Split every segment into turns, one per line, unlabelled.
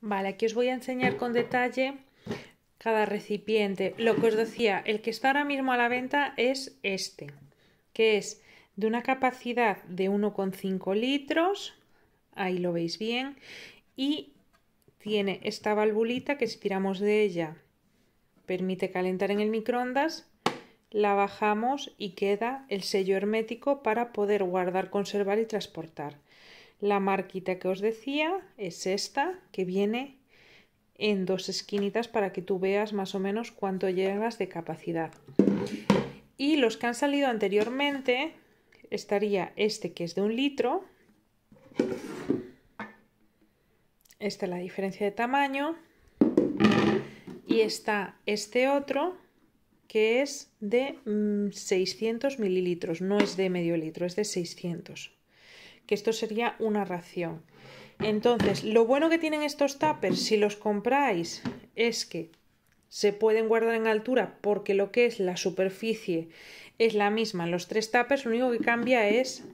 Vale, aquí os voy a enseñar con detalle cada recipiente. Lo que os decía, el que está ahora mismo a la venta es este, que es de una capacidad de 1,5 litros, ahí lo veis bien, y tiene esta valvulita que si tiramos de ella permite calentar en el microondas, la bajamos y queda el sello hermético para poder guardar, conservar y transportar. La marquita que os decía es esta que viene en dos esquinitas para que tú veas más o menos cuánto llegas de capacidad. Y los que han salido anteriormente estaría este que es de un litro. Esta es la diferencia de tamaño. Y está este otro que es de 600 mm, mililitros, no es de medio litro, es de 600 que esto sería una ración. Entonces, lo bueno que tienen estos tuppers, si los compráis, es que se pueden guardar en altura porque lo que es la superficie es la misma los tres tuppers, lo único que cambia es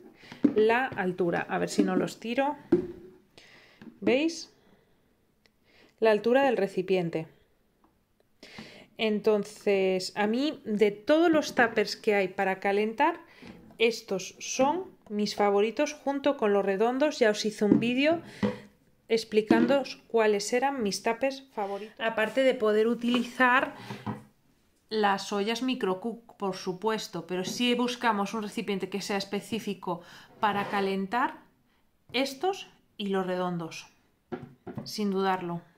la altura. A ver si no los tiro. ¿Veis? La altura del recipiente. Entonces, a mí, de todos los tapers que hay para calentar, estos son mis favoritos junto con los redondos. Ya os hice un vídeo explicando cuáles eran mis tapes favoritos. Aparte de poder utilizar las ollas microcook, por supuesto, pero si buscamos un recipiente que sea específico para calentar estos y los redondos, sin dudarlo.